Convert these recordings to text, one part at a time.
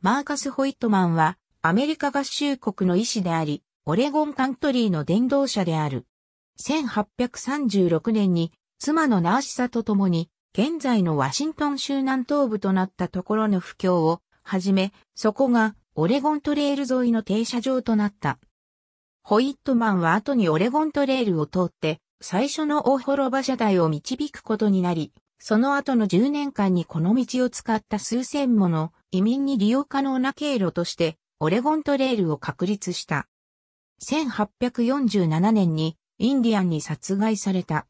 マーカス・ホイットマンは、アメリカ合衆国の医師であり、オレゴンカントリーの伝道者である。1836年に、妻のナーシサと共に、現在のワシントン州南東部となったところの布教を、はじめ、そこが、オレゴントレール沿いの停車場となった。ホイットマンは後にオレゴントレールを通って、最初の大滅馬車台を導くことになり、その後の10年間にこの道を使った数千もの移民に利用可能な経路として、オレゴントレールを確立した。1847年にインディアンに殺害された。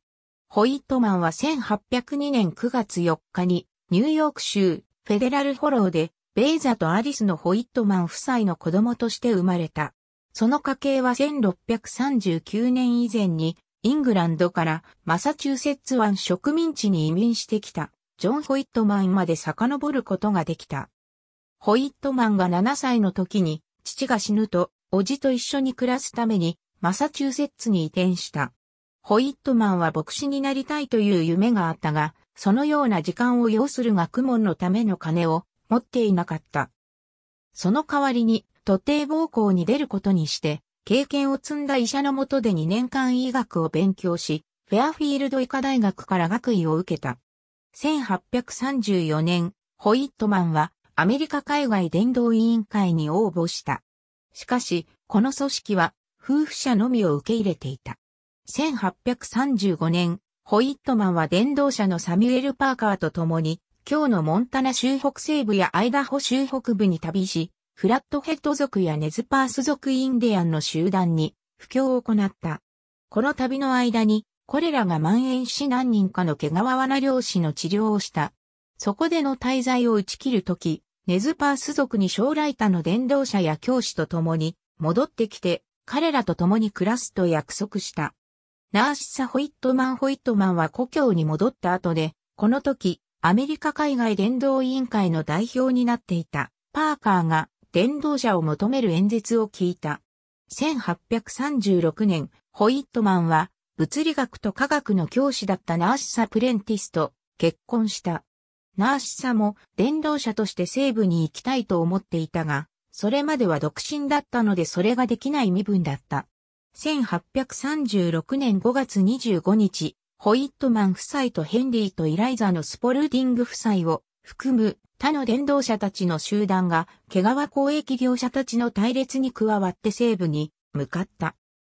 ホイットマンは1802年9月4日にニューヨーク州フェデラルフォローでベイザとアリスのホイットマン夫妻の子供として生まれた。その家系は1639年以前にイングランドからマサチューセッツ湾植民地に移民してきたジョン・ホイットマンまで遡ることができた。ホイットマンが7歳の時に、父が死ぬと、叔父と一緒に暮らすために、マサチューセッツに移転した。ホイットマンは牧師になりたいという夢があったが、そのような時間を要する学問のための金を持っていなかった。その代わりに、徒弟暴行に出ることにして、経験を積んだ医者のもとで2年間医学を勉強し、フェアフィールド医科大学から学位を受けた。1834年、ホイットマンはアメリカ海外伝道委員会に応募した。しかし、この組織は、夫婦者のみを受け入れていた。1835年、ホイットマンは伝道者のサミュエル・パーカーと共に、今日のモンタナ州北西部やアイダホ州北部に旅し、フラットヘッド族やネズパース族インディアンの集団に、布教を行った。この旅の間に、これらが蔓延し何人かの毛皮な漁師の治療をした。そこでの滞在を打ち切るとき、ネズパース族に将来他の伝道者や教師と共に戻ってきて彼らと共に暮らすと約束した。ナーシサ・ホイットマン・ホイットマンは故郷に戻った後で、この時、アメリカ海外伝道委員会の代表になっていたパーカーが伝道者を求める演説を聞いた。1836年、ホイットマンは物理学と科学の教師だったナーシサ・プレンティスと結婚した。ナーシサも伝道者として西部に行きたいと思っていたが、それまでは独身だったのでそれができない身分だった。1836年5月25日、ホイットマン夫妻とヘンリーとイライザのスポルディング夫妻を含む他の伝道者たちの集団が毛皮交易業者たちの隊列に加わって西部に向かった。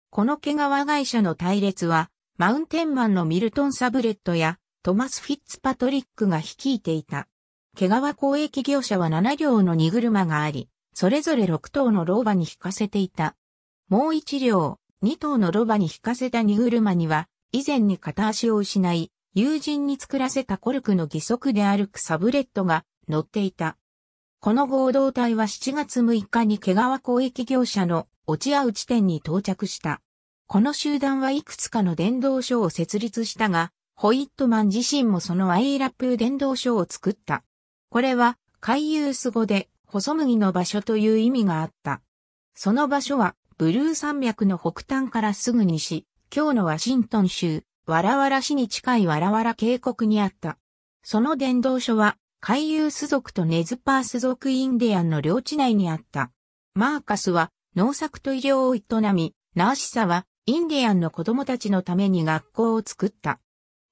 この毛皮会社の隊列はマウンテンマンのミルトン・サブレットやトマス・フィッツパトリックが率いていた。毛皮交易業者は7両の荷車があり、それぞれ6頭の老婆に引かせていた。もう1両、2頭のロバに引かせた荷車には、以前に片足を失い、友人に作らせたコルクの義足で歩くサブレットが乗っていた。この合同体は7月6日に毛皮交易業者の落合地点に到着した。この集団はいくつかの伝道所を設立したが、ホイットマン自身もそのアイラプー伝道書を作った。これは、海遊ス語で、細麦の場所という意味があった。その場所は、ブルー山脈の北端からすぐ西、今日のワシントン州、わらわら市に近いわらわら渓谷にあった。その伝道書は、海遊ス族とネズパース族インディアンの領地内にあった。マーカスは、農作と医療を営み、ナーシサは、インディアンの子供たちのために学校を作った。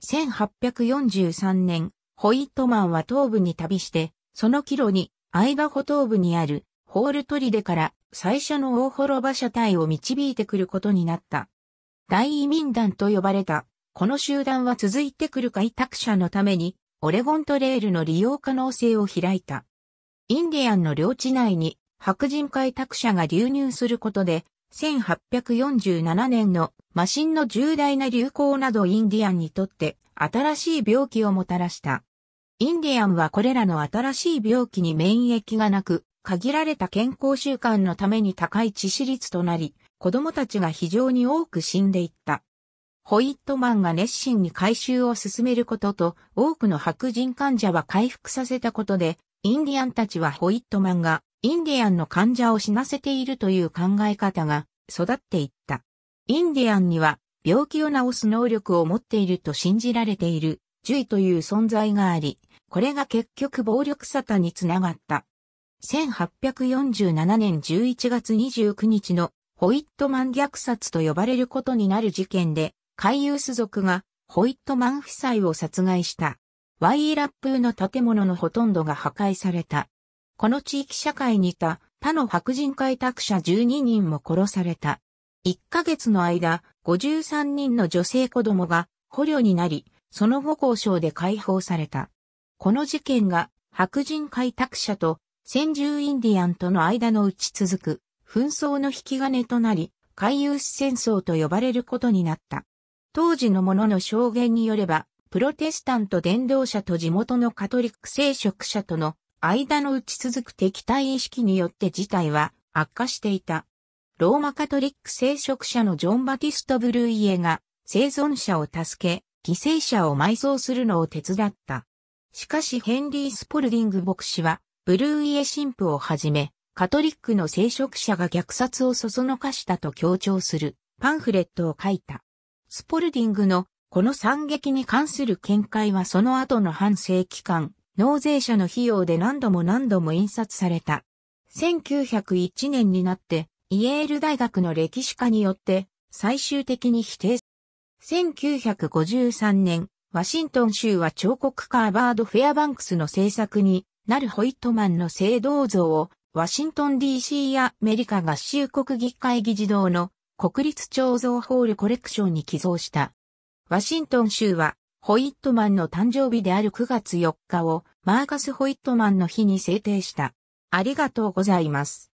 1843年、ホイットマンは東部に旅して、その帰路に、アイダホ東部にある、ホールトリデから最初の大滅馬車隊を導いてくることになった。大移民団と呼ばれた。この集団は続いてくる開拓者のために、オレゴントレールの利用可能性を開いた。インディアンの領地内に白人開拓者が流入することで、1847年のマシンの重大な流行などインディアンにとって新しい病気をもたらした。インディアンはこれらの新しい病気に免疫がなく、限られた健康習慣のために高い致死率となり、子供たちが非常に多く死んでいった。ホイットマンが熱心に回収を進めることと、多くの白人患者は回復させたことで、インディアンたちはホイットマンがインディアンの患者を死なせているという考え方が育っていった。インディアンには病気を治す能力を持っていると信じられている獣医という存在があり、これが結局暴力沙汰につながった。1847年11月29日のホイットマン虐殺と呼ばれることになる事件で、海遊ス族がホイットマン夫妻を殺害した。ワイーラップーの建物のほとんどが破壊された。この地域社会にいた他の白人開拓者12人も殺された。1ヶ月の間、53人の女性子供が捕虜になり、その後交渉で解放された。この事件が白人開拓者と先住インディアンとの間の打ち続く紛争の引き金となり、海遊史戦争と呼ばれることになった。当時の者の証言によれば、プロテスタント伝道者と地元のカトリック聖職者との間の打ち続く敵対意識によって事態は悪化していた。ローマカトリック聖職者のジョン・バティスト・ブルーイエが生存者を助け、犠牲者を埋葬するのを手伝った。しかしヘンリー・スポルディング牧師は、ブルーイエ神父をはじめ、カトリックの聖職者が虐殺をそそのかしたと強調するパンフレットを書いた。スポルディングのこの惨劇に関する見解はその後の反省期間、納税者の費用で何度も何度も印刷された。1901年になって、イエール大学の歴史家によって最終的に否定。1953年、ワシントン州は彫刻家アバード・フェアバンクスの制作になるホイットマンの聖銅像をワシントン DC やアメリカ合衆国議会議事堂の国立彫像ホールコレクションに寄贈した。ワシントン州はホイットマンの誕生日である9月4日をマーカス・ホイットマンの日に制定した。ありがとうございます。